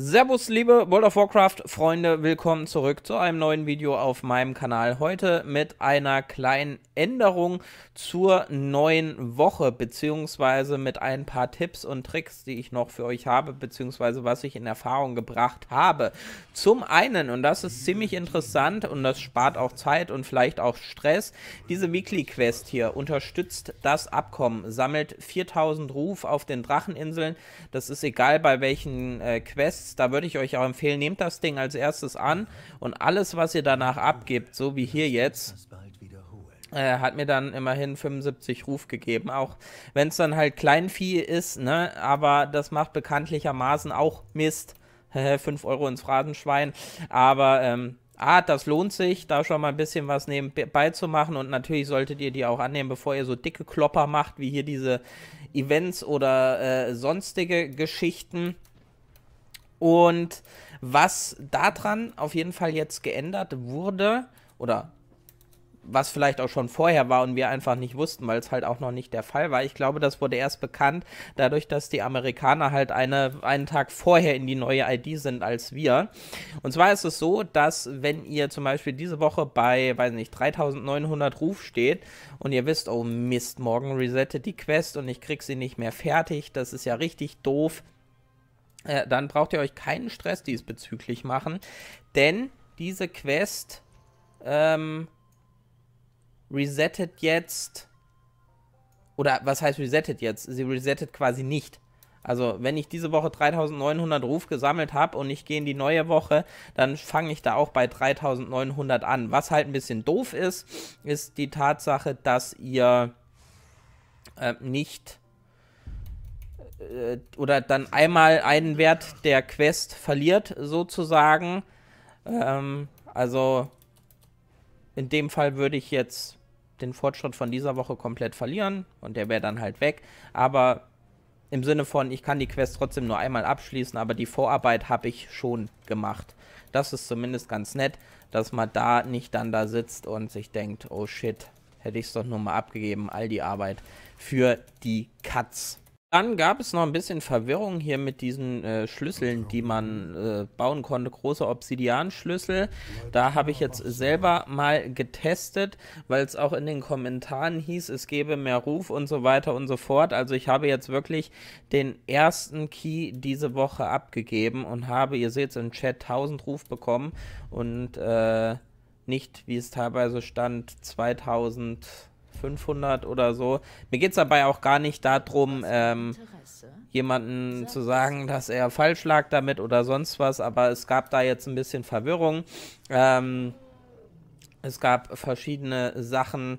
Servus, liebe World of Warcraft-Freunde, willkommen zurück zu einem neuen Video auf meinem Kanal. Heute mit einer kleinen Änderung zur neuen Woche, beziehungsweise mit ein paar Tipps und Tricks, die ich noch für euch habe, beziehungsweise was ich in Erfahrung gebracht habe. Zum einen, und das ist ziemlich interessant und das spart auch Zeit und vielleicht auch Stress, diese Weekly Quest hier unterstützt das Abkommen, sammelt 4000 Ruf auf den Dracheninseln. Das ist egal bei welchen äh, Quests da würde ich euch auch empfehlen, nehmt das Ding als erstes an und alles, was ihr danach abgibt, so wie hier jetzt, äh, hat mir dann immerhin 75 Ruf gegeben. Auch wenn es dann halt Kleinvieh ist, ne? aber das macht bekanntlichermaßen auch Mist. 5 Euro ins Phrasenschwein. Aber ähm, ah, das lohnt sich, da schon mal ein bisschen was nebenbei zu machen. Und natürlich solltet ihr die auch annehmen, bevor ihr so dicke Klopper macht, wie hier diese Events oder äh, sonstige Geschichten. Und was daran auf jeden Fall jetzt geändert wurde, oder was vielleicht auch schon vorher war und wir einfach nicht wussten, weil es halt auch noch nicht der Fall war. Ich glaube, das wurde erst bekannt, dadurch, dass die Amerikaner halt eine, einen Tag vorher in die neue ID sind als wir. Und zwar ist es so, dass wenn ihr zum Beispiel diese Woche bei, weiß nicht, 3900 Ruf steht und ihr wisst, oh Mist, morgen resettet die Quest und ich krieg sie nicht mehr fertig, das ist ja richtig doof äh, dann braucht ihr euch keinen Stress diesbezüglich machen, denn diese Quest ähm, resettet jetzt, oder was heißt resettet jetzt? Sie resettet quasi nicht. Also wenn ich diese Woche 3900 Ruf gesammelt habe und ich gehe in die neue Woche, dann fange ich da auch bei 3900 an. Was halt ein bisschen doof ist, ist die Tatsache, dass ihr äh, nicht äh, oder dann einmal einen Wert der Quest verliert, sozusagen. Ähm, also in dem Fall würde ich jetzt den Fortschritt von dieser Woche komplett verlieren und der wäre dann halt weg. Aber im Sinne von, ich kann die Quest trotzdem nur einmal abschließen, aber die Vorarbeit habe ich schon gemacht. Das ist zumindest ganz nett, dass man da nicht dann da sitzt und sich denkt, oh shit, hätte ich es doch nur mal abgegeben, all die Arbeit für die Katz. Dann gab es noch ein bisschen Verwirrung hier mit diesen äh, Schlüsseln, die man äh, bauen konnte. Große Obsidian-Schlüssel. Da habe ich jetzt selber mal getestet, weil es auch in den Kommentaren hieß, es gebe mehr Ruf und so weiter und so fort. Also ich habe jetzt wirklich den ersten Key diese Woche abgegeben und habe, ihr seht es im Chat, 1000 Ruf bekommen und äh, nicht, wie es teilweise stand, 2000. 500 oder so. Mir geht es dabei auch gar nicht darum, ähm, jemanden zu sagen, dass er falsch lag damit oder sonst was, aber es gab da jetzt ein bisschen Verwirrung. Ähm, es gab verschiedene Sachen,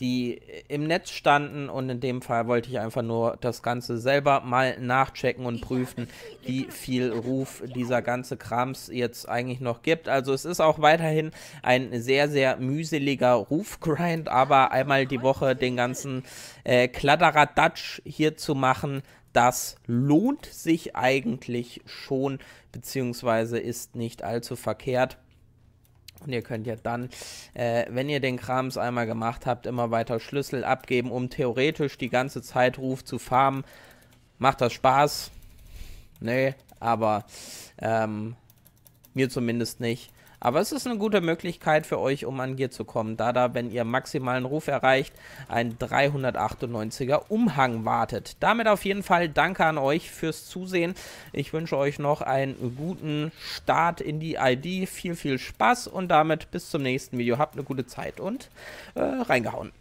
die äh, im Netz standen und in dem Fall wollte ich einfach nur das Ganze selber mal nachchecken und prüfen, wie viel Ruf dieser ganze Krams jetzt eigentlich noch gibt. Also es ist auch weiterhin ein sehr, sehr mühseliger Rufgrind, aber einmal die Woche den ganzen äh, Kladderadatsch hier zu machen, das lohnt sich eigentlich schon, beziehungsweise ist nicht allzu verkehrt. Und ihr könnt ja dann, äh, wenn ihr den Krams einmal gemacht habt, immer weiter Schlüssel abgeben, um theoretisch die ganze Zeit Ruf zu farmen. Macht das Spaß? Nee, aber ähm, mir zumindest nicht. Aber es ist eine gute Möglichkeit für euch, um an Gear zu kommen, da da, wenn ihr maximalen Ruf erreicht, ein 398er Umhang wartet. Damit auf jeden Fall danke an euch fürs Zusehen. Ich wünsche euch noch einen guten Start in die ID. Viel, viel Spaß und damit bis zum nächsten Video. Habt eine gute Zeit und äh, reingehauen.